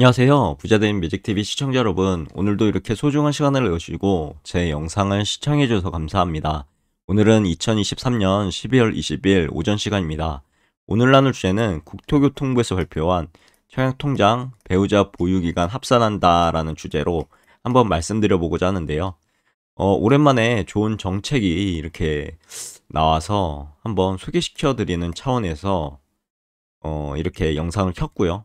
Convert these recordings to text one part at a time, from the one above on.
안녕하세요. 부자된 뮤직TV 시청자 여러분. 오늘도 이렇게 소중한 시간을 내시고 주제 영상을 시청해주셔서 감사합니다. 오늘은 2023년 12월 20일 오전 시간입니다. 오늘 나눌 주제는 국토교통부에서 발표한 청약통장 배우자 보유기간 합산한다 라는 주제로 한번 말씀드려보고자 하는데요. 어, 오랜만에 좋은 정책이 이렇게 나와서 한번 소개시켜드리는 차원에서 어, 이렇게 영상을 켰고요.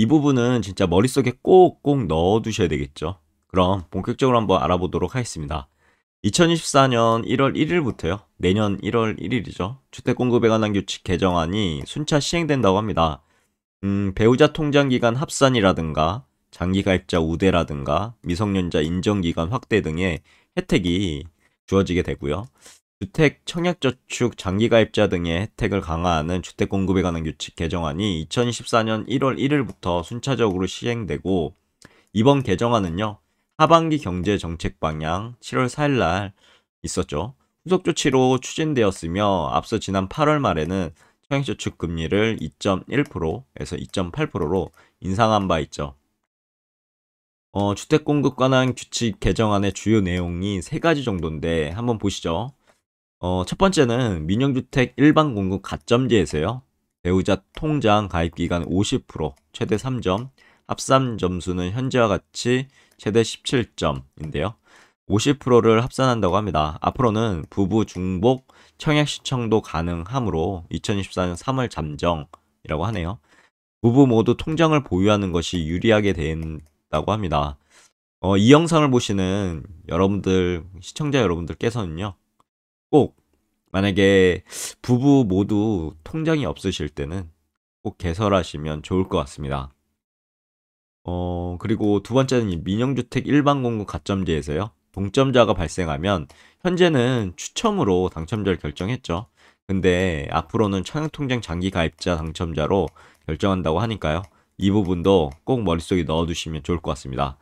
이 부분은 진짜 머릿속에 꼭꼭 넣어두셔야 되겠죠. 그럼 본격적으로 한번 알아보도록 하겠습니다. 2024년 1월 1일부터요. 내년 1월 1일이죠. 주택 공급에 관한 규칙 개정안이 순차 시행된다고 합니다. 음, 배우자 통장 기간 합산이라든가 장기 가입자 우대라든가 미성년자 인정 기간 확대 등의 혜택이 주어지게 되고요. 주택 청약저축 장기가입자 등의 혜택을 강화하는 주택공급에 관한 규칙 개정안이 2024년 1월 1일부터 순차적으로 시행되고 이번 개정안은요 하반기 경제 정책 방향 7월 4일 날 있었죠. 후속 조치로 추진되었으며 앞서 지난 8월 말에는 청약저축 금리를 2.1%에서 2.8%로 인상한 바 있죠. 어, 주택 공급 관한 규칙 개정안의 주요 내용이 세 가지 정도인데 한번 보시죠. 어, 첫 번째는 민영주택 일반 공급 가점제에서요. 배우자 통장 가입 기간 50%, 최대 3점, 합산 점수는 현재와 같이 최대 17점인데요. 50%를 합산한다고 합니다. 앞으로는 부부 중복 청약 시청도 가능하므로 2024년 3월 잠정이라고 하네요. 부부 모두 통장을 보유하는 것이 유리하게 된다고 합니다. 어, 이 영상을 보시는 여러분들, 시청자 여러분들께서는요, 꼭 만약에 부부 모두 통장이 없으실 때는 꼭 개설하시면 좋을 것 같습니다. 어, 그리고 두 번째는 민영주택 일반공급 가점제에서요. 동점자가 발생하면 현재는 추첨으로 당첨자를 결정했죠. 근데 앞으로는 청약통장 장기 가입자 당첨자로 결정한다고 하니까요. 이 부분도 꼭 머릿속에 넣어두시면 좋을 것 같습니다.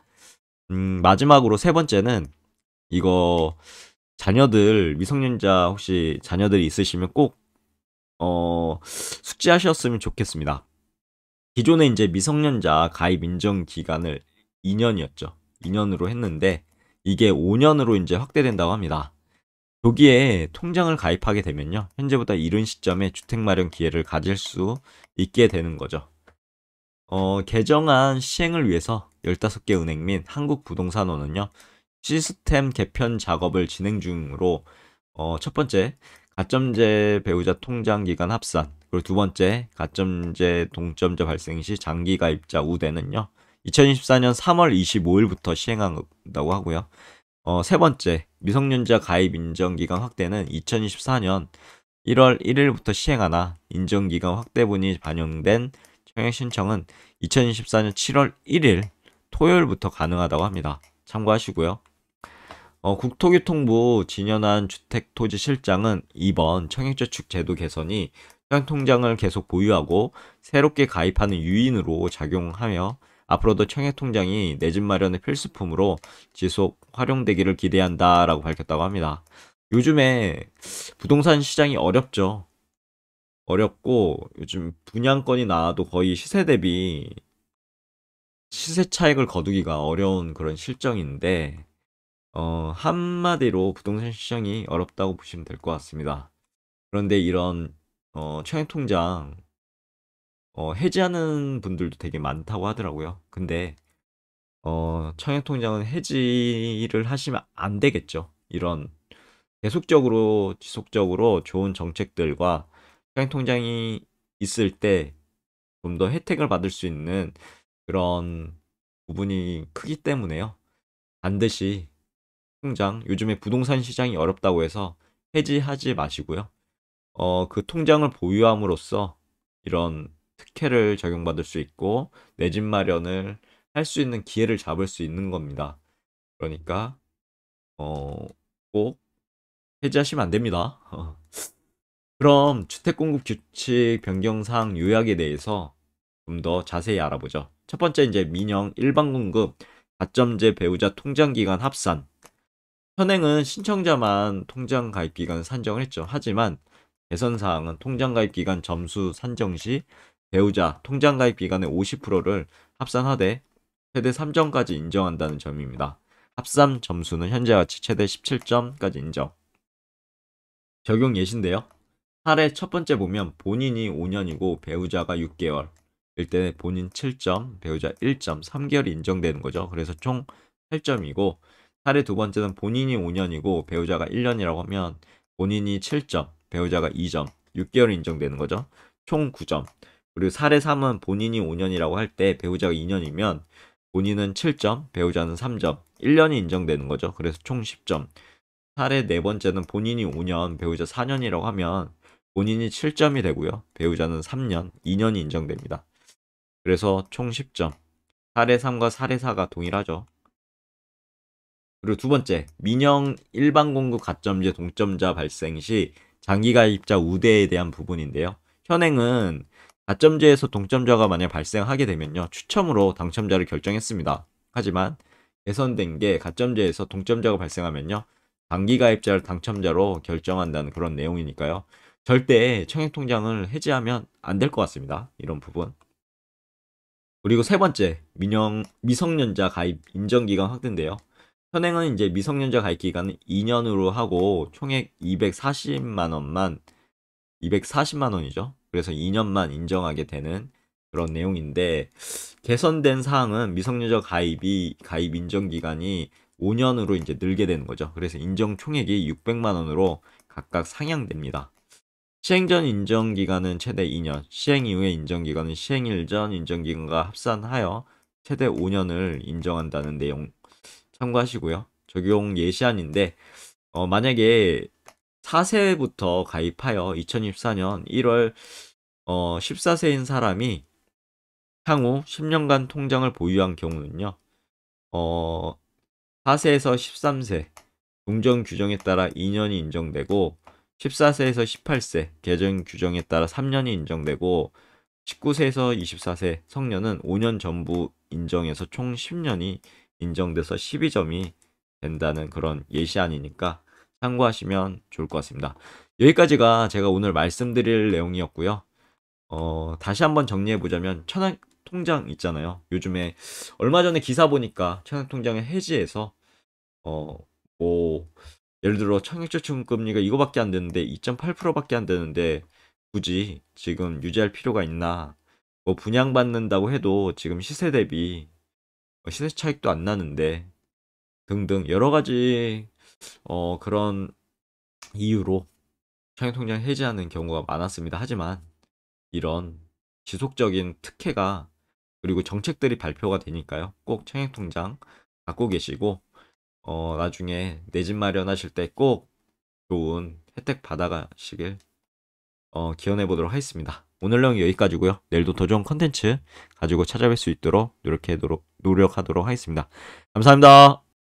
음, 마지막으로 세 번째는 이거 자녀들 미성년자 혹시 자녀들이 있으시면 꼭 어, 숙지하셨으면 좋겠습니다. 기존에 이제 미성년자 가입 인정 기간을 2년이었죠. 2년으로 했는데 이게 5년으로 이제 확대된다고 합니다. 여기에 통장을 가입하게 되면요. 현재보다 이른 시점에 주택 마련 기회를 가질 수 있게 되는 거죠. 어, 개정안 시행을 위해서 15개 은행 및 한국부동산원은요. 시스템 개편 작업을 진행 중으로 어, 첫 번째 가점제 배우자 통장 기간 합산 그리고 두 번째 가점제 동점자 발생 시 장기 가입자 우대는요 2024년 3월 25일부터 시행한다고 하고요 어, 세 번째 미성년자 가입 인정 기간 확대는 2024년 1월 1일부터 시행하나 인정 기간 확대분이 반영된 청약 신청은 2024년 7월 1일 토요일부터 가능하다고 합니다 참고하시고요 어, 국토교통부 진연한 주택토지실장은 이번 청약저축 제도 개선이 청약통장을 계속 보유하고 새롭게 가입하는 유인으로 작용하며 앞으로도 청약통장이 내 집 마련의 필수품으로 지속 활용되기를 기대한다라고 밝혔다고 합니다. 요즘에 부동산 시장이 어렵죠. 어렵고 요즘 분양권이 나와도 거의 시세 대비 시세 차익을 거두기가 어려운 그런 실정인데 어, 한마디로 부동산 시장이 어렵다고 보시면 될 것 같습니다. 그런데 이런 어, 청약통장 어, 해지하는 분들도 되게 많다고 하더라고요. 근데 어, 청약통장은 해지를 하시면 안 되겠죠. 이런 계속적으로 지속적으로 좋은 정책들과 청약통장이 있을 때 좀 더 혜택을 받을 수 있는 그런 부분이 크기 때문에요. 반드시 통장, 요즘에 부동산 시장이 어렵다고 해서 해지하지 마시고요. 어, 그 통장을 보유함으로써 이런 특혜를 적용받을 수 있고 내 집 마련을 할 수 있는 기회를 잡을 수 있는 겁니다. 그러니까 어, 꼭 해지하시면 안 됩니다. 그럼 주택 공급 규칙 변경 사항 요약에 대해서 좀 더 자세히 알아보죠. 첫 번째 이제 민영 일반 공급 가점제 배우자 통장 기간 합산 현행은 신청자만 통장 가입 기간을 산정을 했죠. 하지만 개선 사항은 통장 가입 기간 점수 산정 시 배우자 통장 가입 기간의 50%를 합산하되 최대 3점까지 인정한다는 점입니다. 합산 점수는 현재와 같이 최대 17점까지 인정. 적용 예시인데요. 사례 첫 번째 보면 본인이 5년이고 배우자가 6개월, 일때 본인 7점, 배우자 1점, 3개월이 인정되는 거죠. 그래서 총 8점이고 사례 두 번째는 본인이 5년이고 배우자가 1년이라고 하면 본인이 7점, 배우자가 2점, 6개월 인정되는 거죠. 총 9점. 그리고 사례 3은 본인이 5년이라고 할 때 배우자가 2년이면 본인은 7점, 배우자는 3점, 1년이 인정되는 거죠. 그래서 총 10점. 사례 네 번째는 본인이 5년, 배우자 4년이라고 하면 본인이 7점이 되고요. 배우자는 3년, 2년이 인정됩니다. 그래서 총 10점. 사례 3과 사례 4가 동일하죠. 그리고 두 번째, 민영 일반 공급 가점제 동점자 발생 시 장기 가입자 우대에 대한 부분인데요. 현행은 가점제에서 동점자가 만약 발생하게 되면요. 추첨으로 당첨자를 결정했습니다. 하지만 개선된 게 가점제에서 동점자가 발생하면요. 장기 가입자를 당첨자로 결정한다는 그런 내용이니까요. 절대 청약통장을 해지하면 안 될 것 같습니다. 이런 부분. 그리고 세 번째, 민영 미성년자 가입 인정기간 확대인데요. 현행은 이제 미성년자 가입 기간은 2년으로 하고 총액 240만 원만 240만 원이죠. 그래서 2년만 인정하게 되는 그런 내용인데 개선된 사항은 미성년자 가입이 가입 인정 기간이 5년으로 이제 늘게 되는 거죠. 그래서 인정 총액이 600만 원으로 각각 상향됩니다. 시행 전 인정 기간은 최대 2년, 시행 이후의 인정 기간은 시행일 전 인정 기간과 합산하여 최대 5년을 인정한다는 내용 참고하시고요. 적용 예시안인데 어, 만약에 4세부터 가입하여 2024년 1월 어, 14세인 사람이 향후 10년간 통장을 보유한 경우는요. 어, 4세에서 13세 공정 규정에 따라 2년이 인정되고 14세에서 18세 개정 규정에 따라 3년이 인정되고 19세에서 24세 성년은 5년 전부 인정해서 총 10년이 인정돼서 12점이 된다는 그런 예시아니니까 참고하시면 좋을 것 같습니다. 여기까지가 제가 오늘 말씀드릴 내용이었고요. 어, 다시 한번 정리해보자면 천안 통장 있잖아요. 요즘에 얼마 전에 기사 보니까 천안 통장을 해지해서 어, 뭐 예를 들어 청약저축 금리가 이거밖에 안 되는데 2.8%밖에 안 되는데 굳이 지금 유지할 필요가 있나? 뭐 분양받는다고 해도 지금 시세 대비 그러니까 시세 차익도 안 나는데 등등 여러 가지 어, 그런 이유로 차용통장 해지하는 경우가 많았습니다. 하지만 이런 지속적인 특혜가 그리고 정책들이 발표가 되니까요. 꼭 차용통장 갖고 계시고 어, 나중에 내 집 마련하실 때 꼭 좋은 혜택 받아가시길 어, 기원해 보도록 하겠습니다. 오늘 내용 여기까지고요. 내일도 더 좋은 컨텐츠 가지고 찾아뵐 수 있도록 노력하도록 노력하도록 하겠습니다. 감사합니다.